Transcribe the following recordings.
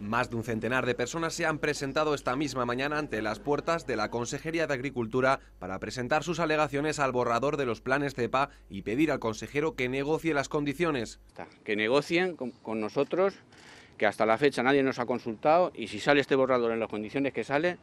Más de un centenar de personas se han presentado esta misma mañana ante las puertas de la Consejería de Agricultura para presentar sus alegaciones al borrador de los planes CEPA y pedir al consejero que negocie las condiciones. Que negocien con nosotros, que hasta la fecha nadie nos ha consultado y si sale este borrador en las condiciones que sale,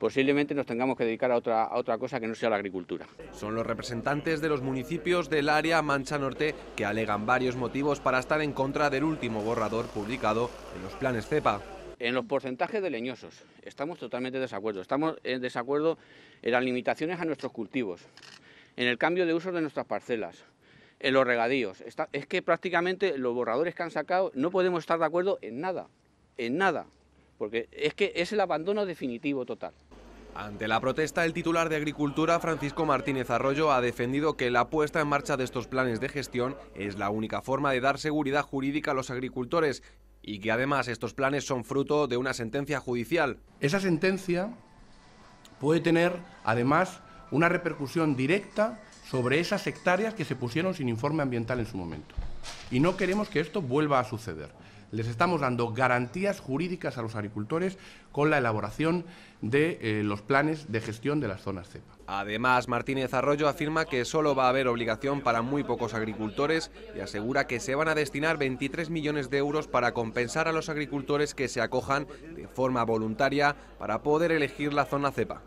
posiblemente nos tengamos que dedicar a otra, otra cosa que no sea la agricultura. Son los representantes de los municipios del área Mancha Norte que alegan varios motivos para estar en contra del último borrador publicado en los planes CEPA. En los porcentajes de leñosos estamos totalmente de desacuerdo. Estamos en desacuerdo en las limitaciones a nuestros cultivos, en el cambio de uso de nuestras parcelas, en los regadíos. es que prácticamente los borradores que han sacado no podemos estar de acuerdo en nada, en nada, porque es que es el abandono definitivo total. Ante la protesta, el titular de Agricultura, Francisco Martínez Arroyo, ha defendido que la puesta en marcha de estos planes de gestión es la única forma de dar seguridad jurídica a los agricultores y que además estos planes son fruto de una sentencia judicial. Esa sentencia puede tener además una repercusión directa sobre esas hectáreas que se pusieron sin informe ambiental en su momento. Y no queremos que esto vuelva a suceder. Les estamos dando garantías jurídicas a los agricultores con la elaboración de eh, los planes de gestión de las zonas cepa. Además, Martínez Arroyo afirma que solo va a haber obligación para muy pocos agricultores y asegura que se van a destinar 23 millones de euros para compensar a los agricultores que se acojan de forma voluntaria para poder elegir la zona cepa.